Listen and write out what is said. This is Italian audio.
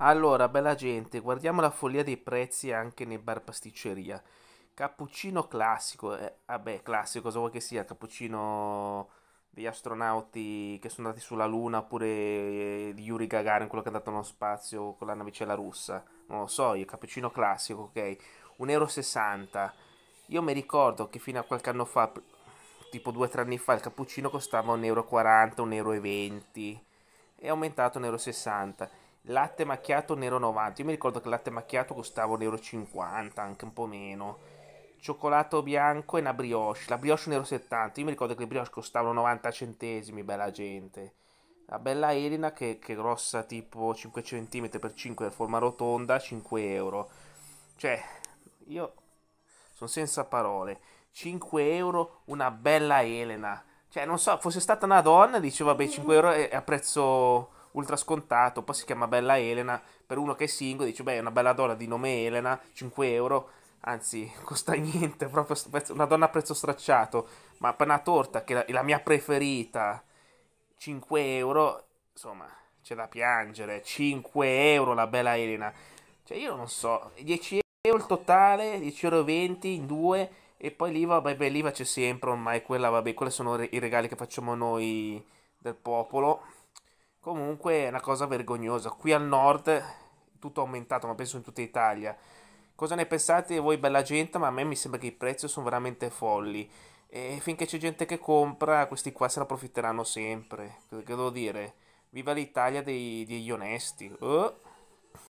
Allora, bella gente, guardiamo la follia dei prezzi anche nei bar pasticceria. Cappuccino classico, eh, vabbè, classico, cosa vuoi che sia? Cappuccino degli astronauti che sono andati sulla Luna oppure eh, di Yuri Gagarin, quello che è andato nello spazio con la navicella russa. Non lo so, il cappuccino classico, ok? 1,60 euro. Io mi ricordo che fino a qualche anno fa, tipo 2-3 anni fa, il cappuccino costava 1,40 euro, 1,20 euro. È aumentato 1,60 euro latte macchiato nero 90. Io mi ricordo che il latte macchiato costava 1,50 euro, anche un po' meno. Cioccolato bianco e una brioche. La brioche nero 70. Io mi ricordo che le brioche costavano 90 centesimi, bella gente. La bella Elena che, che è grossa tipo 5 cm x 5 in forma rotonda, 5 euro. Cioè, io sono senza parole. 5 euro una bella Elena. Cioè, non so, fosse stata una donna, dicevo, vabbè, 5 euro è a prezzo ultra scontato, poi si chiama Bella Elena, per uno che è single dice beh è una bella donna di nome Elena, 5 euro, anzi costa niente, proprio una donna a prezzo stracciato, ma per una torta che è la mia preferita, 5 euro, insomma c'è da piangere, 5 euro la Bella Elena, cioè io non so, 10 euro il totale, 10,20 euro in due e poi l'IVA, beh, l'IVA c'è sempre ormai, quella, vabbè, quelli sono i regali che facciamo noi del popolo Comunque è una cosa vergognosa. Qui al nord tutto è aumentato, ma penso in tutta Italia. Cosa ne pensate voi, bella gente? Ma a me mi sembra che i prezzi sono veramente folli. E finché c'è gente che compra, questi qua se ne approfitteranno sempre. Che devo dire? Viva l'Italia degli onesti. Oh.